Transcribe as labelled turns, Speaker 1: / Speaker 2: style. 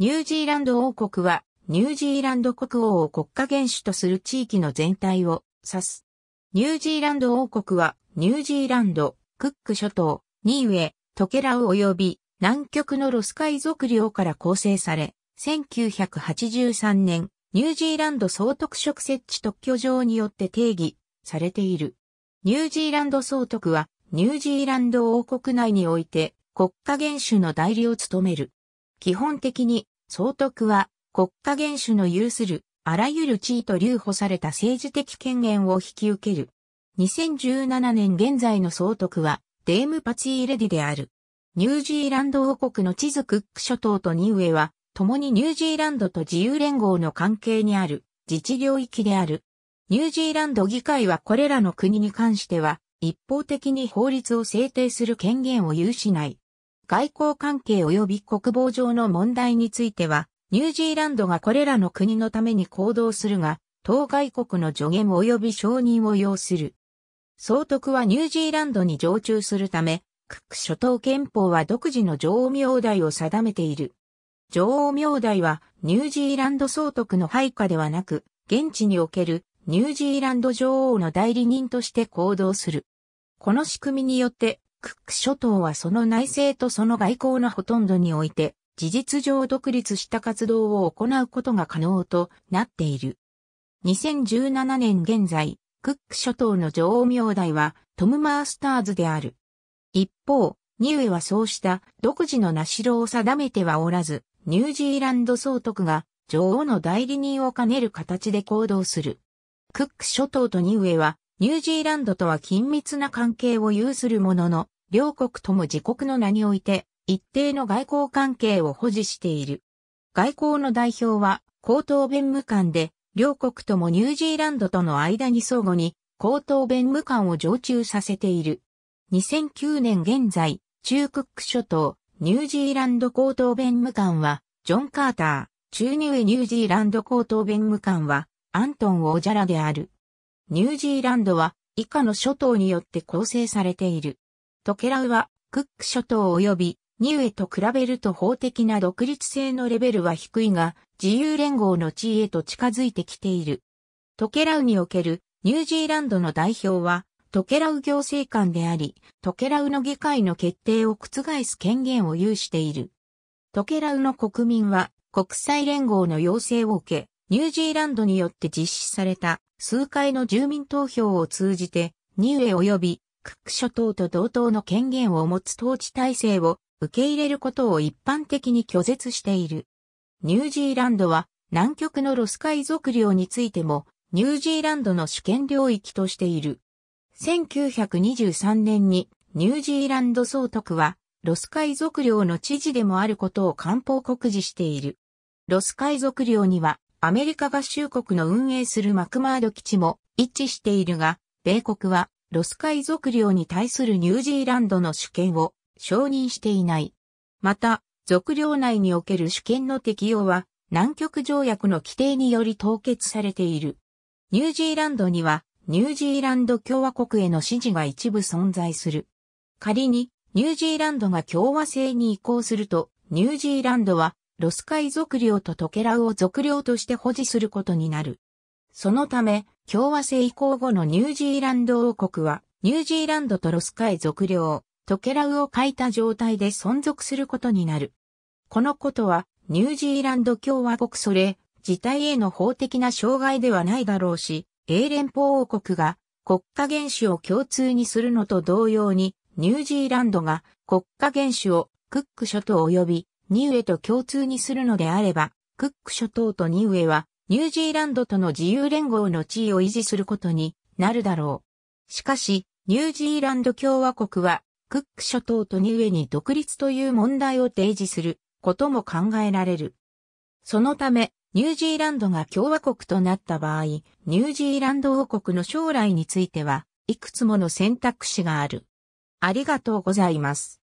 Speaker 1: ニュージーランド王国は、ニュージーランド国王を国家元首とする地域の全体を指す。ニュージーランド王国は、ニュージーランド、クック諸島、ニーウェ、トケラウ及び南極のロス海賊領から構成され、1983年、ニュージーランド総督職設置特許条によって定義されている。ニュージーランド総督は、ニュージーランド王国内において国家元首の代理を務める。基本的に、総督は国家元首の有するあらゆる地位と留保された政治的権限を引き受ける。2017年現在の総督はデームパチーレディである。ニュージーランド王国の地図クック諸島とニウエは、共にニュージーランドと自由連合の関係にある自治領域である。ニュージーランド議会はこれらの国に関しては、一方的に法律を制定する権限を有しない。外交関係及び国防上の問題については、ニュージーランドがこれらの国のために行動するが、当外国の助言及び承認を要する。総督はニュージーランドに常駐するため、クック諸島憲法は独自の女王名代を定めている。女王名代はニュージーランド総督の配下ではなく、現地におけるニュージーランド女王の代理人として行動する。この仕組みによってクック諸島はその内政とその外交のほとんどにおいて、事実上独立した活動を行うことが可能となっている。2017年現在、クック諸島の女王名代はトム・マースターズである。一方、ニウエはそうした独自の名城を定めてはおらず、ニュージーランド総督が女王の代理人を兼ねる形で行動する。クック諸島とニウエはニュージーランドとは緊密な関係を有するものの、両国とも自国の名において、一定の外交関係を保持している。外交の代表は、高等弁務官で、両国ともニュージーランドとの間に相互に、高等弁務官を常駐させている。2009年現在、中クック諸島、ニュージーランド高等弁務官は、ジョン・カーター、中ニューニュージーランド高等弁務官は、アントン・オジャラである。ニュージーランドは以下の諸島によって構成されている。トケラウはクック諸島及びニューエと比べると法的な独立性のレベルは低いが、自由連合の地位へと近づいてきている。トケラウにおけるニュージーランドの代表は、トケラウ行政官であり、トケラウの議会の決定を覆す権限を有している。トケラウの国民は国際連合の要請を受け、ニュージーランドによって実施された数回の住民投票を通じて、ニュウエ及びクック諸島と同等の権限を持つ統治体制を受け入れることを一般的に拒絶している。ニュージーランドは南極のロス海賊領についてもニュージーランドの主権領域としている。1923年にニュージーランド総督はロス海賊領の知事でもあることを官報告示している。ロス海賊領にはアメリカ合衆国の運営するマクマード基地も一致しているが、米国はロス海賊領に対するニュージーランドの主権を承認していない。また、属領内における主権の適用は南極条約の規定により凍結されている。ニュージーランドにはニュージーランド共和国への支持が一部存在する。仮にニュージーランドが共和制に移行すると、ニュージーランドはロス海属領とトケラウを属領として保持することになる。そのため、共和制移行後のニュージーランド王国は、ニュージーランドとロス海属領、トケラウを書いた状態で存続することになる。このことは、ニュージーランド共和国それ、自体への法的な障害ではないだろうし、英連邦王国が国家元首を共通にするのと同様に、ニュージーランドが国家元首をクック諸島及びニウエと共通にするのであれば、クック諸島とニウエは、ニュージーランドとの自由連合の地位を維持することになるだろう。しかし、ニュージーランド共和国は、クック諸島とニウエに独立という問題を提示することも考えられる。そのため、ニュージーランドが共和国となった場合、ニュージーランド王国の将来については、いくつもの選択肢がある。ありがとうございます。